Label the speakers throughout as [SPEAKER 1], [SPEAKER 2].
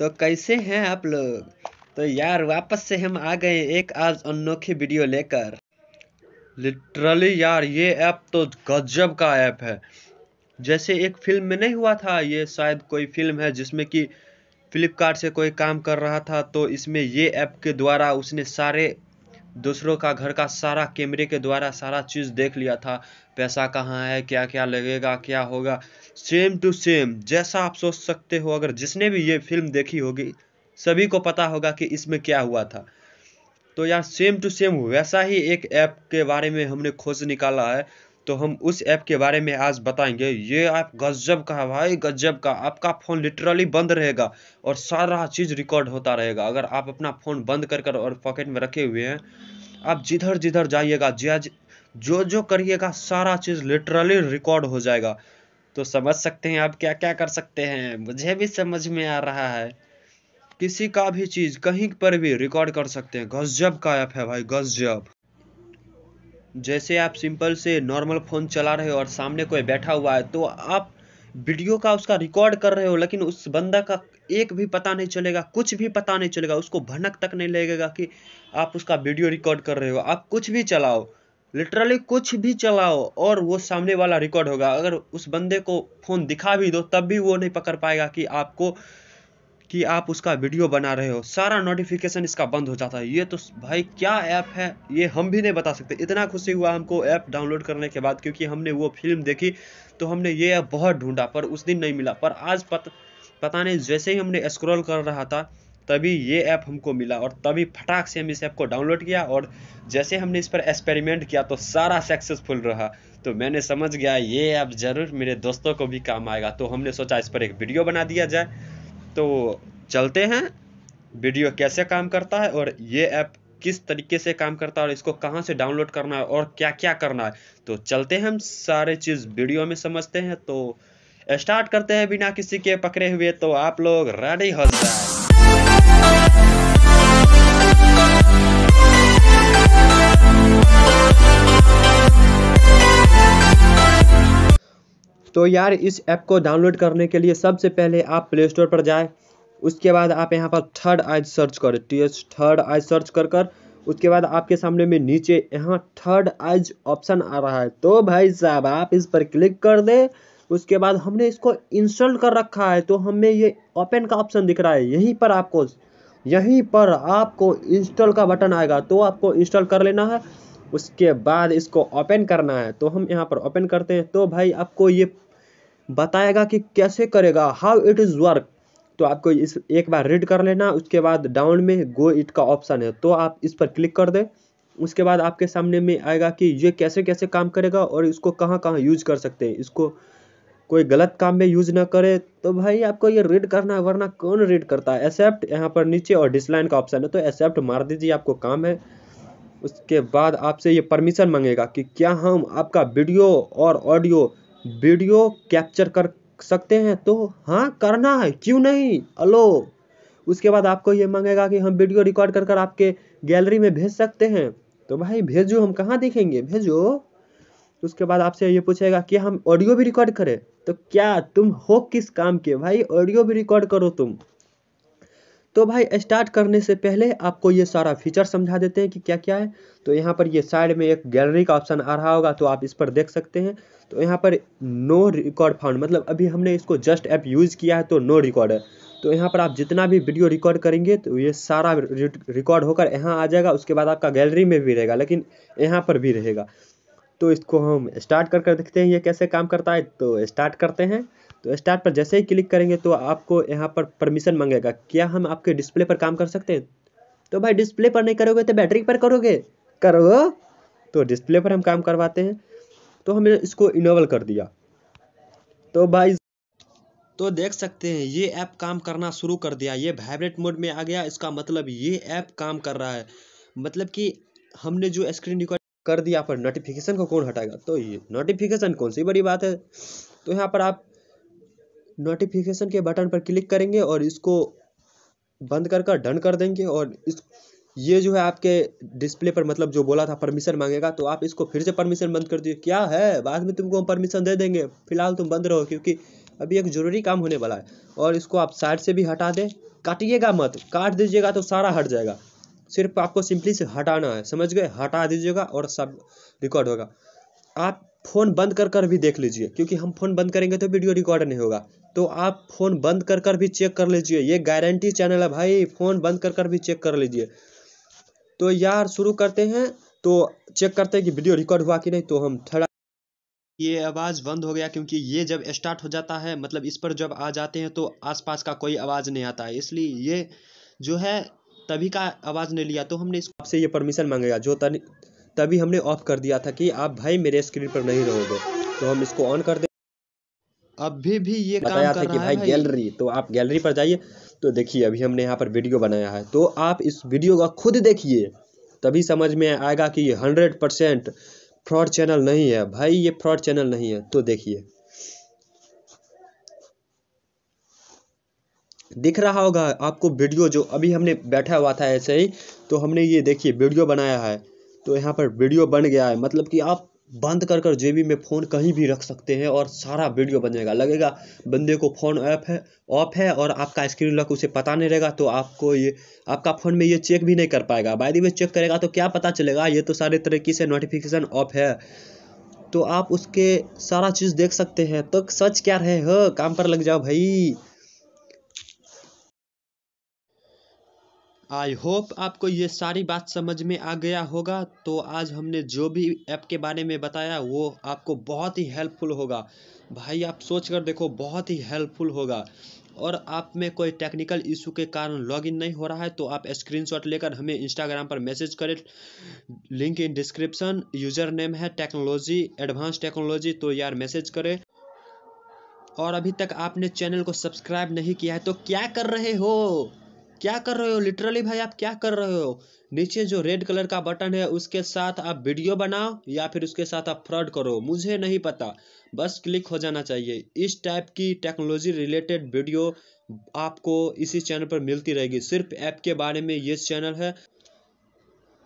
[SPEAKER 1] तो कैसे हैं आप लोग तो यार वापस से हम आ गए एक आज अनोखी वीडियो लेकर लिटरली यार ये ऐप तो गजब का ऐप है जैसे एक फिल्म में नहीं हुआ था ये शायद कोई फिल्म है जिसमें कि फ्लिपकार्ट से कोई काम कर रहा था तो इसमें ये ऐप के द्वारा उसने सारे दूसरों का घर का सारा कैमरे के द्वारा सारा चीज़ देख लिया था पैसा कहाँ है क्या क्या लगेगा क्या होगा सेम टू सेम जैसा आप सोच सकते हो अगर जिसने भी ये फिल्म देखी होगी सभी को पता होगा कि इसमें क्या हुआ था तो यार सेम टू सेम वैसा ही एक ऐप के बारे में हमने खोज निकाला है तो हम उस ऐप के बारे में आज बताएंगे ये ऐप गजब का भाई गजब का आपका फ़ोन लिटरली बंद रहेगा और सारा चीज़ रिकॉर्ड होता रहेगा अगर आप अपना फ़ोन बंद कर कर और पॉकेट में रखे हुए हैं आप जिधर जिधर जाइएगा जो जो करिएगा सारा चीज़ लिटरली रिकॉर्ड हो जाएगा तो समझ सकते हैं आप क्या क्या कर सकते हैं मुझे भी समझ में आ रहा है किसी का भी चीज़ कहीं पर भी रिकॉर्ड कर सकते हैं गजब का ऐप है भाई गजब जैसे आप सिंपल से नॉर्मल फ़ोन चला रहे हो और सामने कोई बैठा हुआ है तो आप वीडियो का उसका रिकॉर्ड कर रहे हो लेकिन उस बंदा का एक भी पता नहीं चलेगा कुछ भी पता नहीं चलेगा उसको भनक तक नहीं लगेगा कि आप उसका वीडियो रिकॉर्ड कर रहे हो आप कुछ भी चलाओ लिटरली कुछ भी चलाओ और वो सामने वाला रिकॉर्ड होगा अगर उस बंदे को फ़ोन दिखा भी दो तब भी वो नहीं पकड़ पाएगा कि आपको कि आप उसका वीडियो बना रहे हो सारा नोटिफिकेशन इसका बंद हो जाता है ये तो भाई क्या ऐप है ये हम भी नहीं बता सकते इतना खुशी हुआ हमको ऐप डाउनलोड करने के बाद क्योंकि हमने वो फिल्म देखी तो हमने ये ऐप बहुत ढूंढा पर उस दिन नहीं मिला पर आज पत, पता नहीं जैसे ही हमने स्क्रॉल कर रहा था तभी ये ऐप हमको मिला और तभी फटाक से हम इस ऐप को डाउनलोड किया और जैसे हमने इस पर एक्सपेरिमेंट किया तो सारा सक्सेसफुल रहा तो मैंने समझ गया ये ऐप ज़रूर मेरे दोस्तों को भी काम आएगा तो हमने सोचा इस पर एक वीडियो बना दिया जाए तो चलते हैं वीडियो कैसे काम करता है और ये ऐप किस तरीके से काम करता है और इसको कहाँ से डाउनलोड करना है और क्या क्या करना है तो चलते हैं हम सारे चीज़ वीडियो में समझते हैं तो स्टार्ट करते हैं बिना किसी के पकड़े हुए तो आप लोग रेडी हो जाए तो यार इस ऐप को डाउनलोड करने के लिए सबसे पहले आप प्ले स्टोर पर जाए उसके बाद आप यहाँ पर थर्ड आइज सर्च करें T S third eyes search कर कर उसके बाद आपके सामने में नीचे यहाँ थर्ड आइज ऑप्शन आ रहा है तो भाई साहब आप इस पर क्लिक कर दे उसके बाद हमने इसको इंस्टॉल कर रखा है तो हमें ये ओपन का ऑप्शन दिख रहा है यहीं पर आपको यहीं पर आपको इंस्टॉल का बटन आएगा तो आपको इंस्टॉल कर लेना है उसके बाद इसको ओपन करना है तो हम यहाँ पर ओपन करते हैं तो भाई आपको ये बताएगा कि कैसे करेगा हाउ इट इज़ वर्क तो आपको इस एक बार रीड कर लेना उसके बाद डाउन में गो इट का ऑप्शन है तो आप इस पर क्लिक कर दें उसके बाद आपके सामने में आएगा कि ये कैसे कैसे काम करेगा और इसको कहाँ कहाँ यूज कर सकते हैं इसको कोई गलत काम में यूज ना करे तो भाई आपको ये रीड करना है वरना कौन रीड करता है एक्सेप्ट यहाँ पर नीचे और डिसलाइन का ऑप्शन है तो एक्सेप्ट मार दीजिए आपको काम है उसके बाद आपसे ये परमिशन मांगेगा कि क्या हम आपका वीडियो और ऑडियो वीडियो कैप्चर कर सकते हैं तो हाँ करना है क्यों नहीं अलो उसके बाद आपको ये मांगेगा कि हम वीडियो रिकॉर्ड कर कर आपके गैलरी में भेज सकते हैं तो भाई भेजो हम कहाँ देखेंगे भेजो तो उसके बाद आपसे ये पूछेगा कि हम ऑडियो भी रिकॉर्ड करें तो क्या तुम हो किस काम के भाई ऑडियो भी रिकॉर्ड करो तुम तो भाई स्टार्ट करने से पहले आपको ये सारा फीचर समझा देते हैं कि क्या क्या है तो यहाँ पर ये साइड में एक गैलरी का ऑप्शन आ रहा होगा तो आप इस पर देख सकते हैं तो यहाँ पर नो रिकॉर्ड फाउंड मतलब अभी हमने इसको जस्ट ऐप यूज़ किया है तो नो रिकॉर्ड है तो यहाँ पर आप जितना भी वीडियो रिकॉर्ड करेंगे तो ये सारा रिकॉर्ड होकर यहाँ आ जाएगा उसके बाद आपका गैलरी में भी रहेगा लेकिन यहाँ पर भी रहेगा तो इसको हम स्टार्ट कर कर देखते हैं ये कैसे काम करता है तो स्टार्ट करते हैं तो स्टार्ट पर जैसे ही क्लिक करेंगे तो आपको यहाँ पर परमिशन मांगेगा क्या हम आपके डिस्प्ले पर काम कर सकते हैं तो भाई डिस्प्ले पर नहीं करोगे तो बैटरी पर करोगे करो तो डिस्प्ले पर हम काम करवाते हैं तो हमने इसको इनोवल कर दिया तो भाई तो देख सकते हैं ये ऐप काम करना शुरू कर दिया ये वाइब्रेट मोड में आ गया इसका मतलब ये ऐप काम कर रहा है मतलब कि हमने जो स्क्रीन रिकॉर्ड कर दिया पर नोटिफिकेशन को कौन हटाएगा तो ये नोटिफिकेशन कौन सी बड़ी बात है तो यहाँ पर आप नोटिफिकेशन के बटन पर क्लिक करेंगे और इसको बंद कर कर डन कर देंगे और इस ये जो है आपके डिस्प्ले पर मतलब जो बोला था परमिशन मांगेगा तो आप इसको फिर से परमिशन बंद कर दिए क्या है बाद में तुमको हम परमिशन दे देंगे फिलहाल तुम बंद रहो क्योंकि अभी एक ज़रूरी काम होने वाला है और इसको आप साइड से भी हटा दें काटिएगा मत काट दीजिएगा तो सारा हट जाएगा सिर्फ आपको सिंपली से हटाना है समझ गए हटा दीजिएगा और सब रिकॉर्ड होगा आप फ़ोन बंद कर कर भी देख लीजिए क्योंकि हम फ़ोन बंद करेंगे तो वीडियो रिकॉर्ड नहीं होगा तो आप फ़ोन बंद कर कर भी चेक कर लीजिए ये गारंटी चैनल है भाई फ़ोन बंद कर कर भी चेक कर लीजिए तो यार शुरू करते हैं तो चेक करते हैं कि वीडियो रिकॉर्ड हुआ कि नहीं तो हम थोड़ा ये आवाज़ बंद हो गया क्योंकि ये जब स्टार्ट हो जाता है मतलब इस पर जब आ जाते हैं तो आसपास का कोई आवाज़ नहीं आता है इसलिए ये जो है तभी का आवाज़ नहीं लिया तो हमने इसको आपसे ये परमिशन मांगेगा जो तभी हमने ऑफ कर दिया था कि आप भाई मेरे स्क्रीन पर नहीं रहोगे तो हम इसको ऑन कर दे अभी भी ये बताया काम था कि भाई गैलरी तो आप गैलरी पर जाइए तो देखिए अभी हमने यहाँ पर वीडियो बनाया है तो आप इस वीडियो का खुद देखिए तभी समझ में आएगा कि ये हंड्रेड परसेंट फ्रॉड चैनल नहीं है भाई ये फ्रॉड चैनल नहीं है तो देखिए दिख रहा होगा आपको वीडियो जो अभी हमने बैठा हुआ था ऐसे ही तो हमने ये देखिए वीडियो बनाया है तो यहाँ पर वीडियो बन गया है मतलब कि आप बंद कर कर जेबी में फ़ोन कहीं भी रख सकते हैं और सारा वीडियो बन जाएगा लगेगा बंदे को फ़ोन ऐप है ऑफ है और आपका स्क्रीन लॉक उसे पता नहीं रहेगा तो आपको ये आपका फ़ोन में ये चेक भी नहीं कर पाएगा बाय दी में चेक करेगा तो क्या पता चलेगा ये तो सारे तरीके से नोटिफिकेशन ऑफ है तो आप उसके सारा चीज़ देख सकते हैं तो सच क्या रहे हो काम पर लग जाओ भाई आई होप आपको ये सारी बात समझ में आ गया होगा तो आज हमने जो भी ऐप के बारे में बताया वो आपको बहुत ही हेल्पफुल होगा भाई आप सोच कर देखो बहुत ही हेल्पफुल होगा और आप में कोई टेक्निकल इशू के कारण लॉगिन नहीं हो रहा है तो आप स्क्रीनशॉट लेकर हमें इंस्टाग्राम पर मैसेज करें link in description user name है टेक्नोलॉजी एडवांस टेक्नोलॉजी तो यार मैसेज करें और अभी तक आपने चैनल को सब्सक्राइब नहीं किया है तो क्या कर रहे हो क्या कर रहे हो लिटरली भाई आप क्या कर रहे हो नीचे जो रेड कलर का बटन है उसके साथ आप वीडियो बनाओ या फिर उसके साथ आप फ्रॉड करो मुझे नहीं पता बस क्लिक हो जाना चाहिए इस टाइप की टेक्नोलॉजी रिलेटेड वीडियो आपको इसी चैनल पर मिलती रहेगी सिर्फ ऐप के बारे में ये चैनल है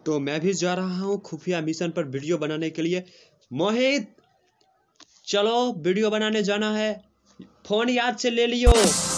[SPEAKER 1] तो मैं भी जा रहा हूँ खुफिया मिशन पर वीडियो बनाने के लिए मोहित चलो वीडियो बनाने जाना है फोन याद से ले लियो